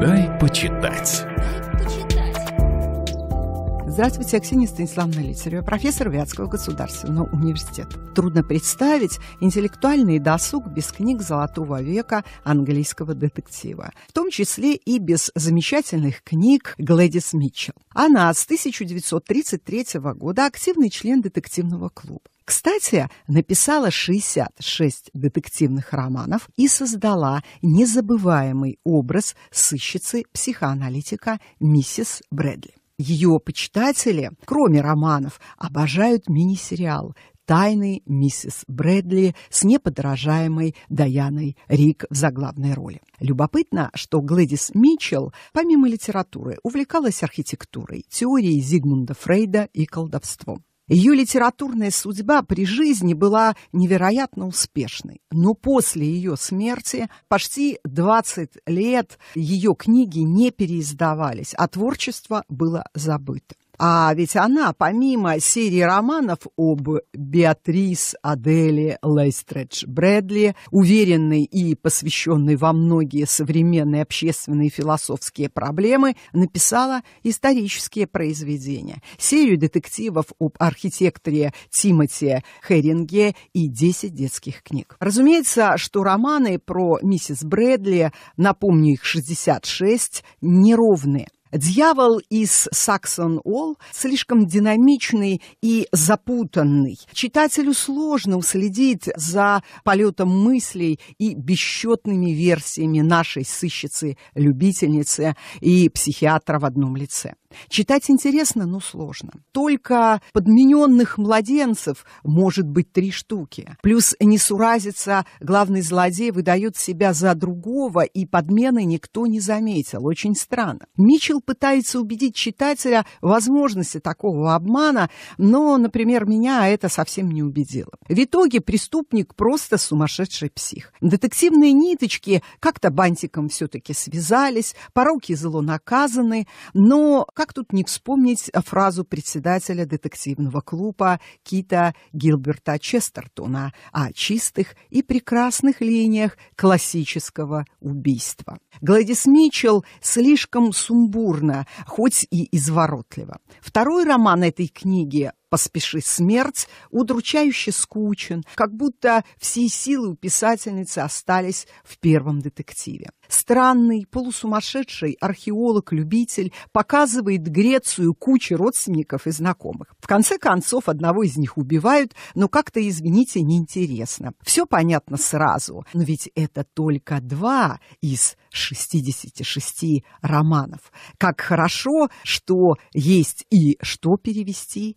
Дай почитать. Здравствуйте, Аксинья Станиславна Литерева, профессор Вятского государственного университета. Трудно представить интеллектуальный досуг без книг золотого века английского детектива, в том числе и без замечательных книг Глэдис Митчелл. Она с 1933 года активный член детективного клуба. Кстати, написала 66 детективных романов и создала незабываемый образ сыщицы-психоаналитика миссис Брэдли. Ее почитатели, кроме романов, обожают мини-сериал «Тайны миссис Брэдли» с неподражаемой Даяной Рик в заглавной роли. Любопытно, что Глэдис Митчелл, помимо литературы, увлекалась архитектурой, теорией Зигмунда Фрейда и колдовством. Ее литературная судьба при жизни была невероятно успешной, но после ее смерти почти 20 лет ее книги не переиздавались, а творчество было забыто. А ведь она, помимо серии романов об Беатрис Адели Лейстредж Брэдли, уверенной и посвященной во многие современные общественные и философские проблемы, написала исторические произведения, серию детективов об архитекторе Тимоти Херинге и 10 детских книг. Разумеется, что романы про миссис Брэдли, напомню их 66, неровные. Дьявол из Саксон Олл слишком динамичный и запутанный. Читателю сложно уследить за полетом мыслей и бесчетными версиями нашей сыщицы-любительницы и психиатра в одном лице. Читать интересно, но сложно. Только подмененных младенцев может быть три штуки. Плюс несуразица, главный злодей выдает себя за другого, и подмены никто не заметил. Очень странно. Мичел Кирилл пытается убедить читателя в возможности такого обмана, но, например, меня это совсем не убедило. В итоге преступник просто сумасшедший псих. Детективные ниточки как-то бантиком все-таки связались, пороки зло наказаны, но как тут не вспомнить фразу председателя детективного клуба Кита Гилберта Честертона о чистых и прекрасных линиях классического убийства. Гладис Митчелл слишком сумбурно культурно, хоть и изворотливо. Второй роман этой книги поспеши смерть, удручающе скучен, как будто все силы у писательницы остались в первом детективе. Странный, полусумасшедший археолог-любитель показывает Грецию куче родственников и знакомых. В конце концов, одного из них убивают, но как-то, извините, неинтересно. Все понятно сразу, но ведь это только два из 66 романов. Как хорошо, что есть и что перевести,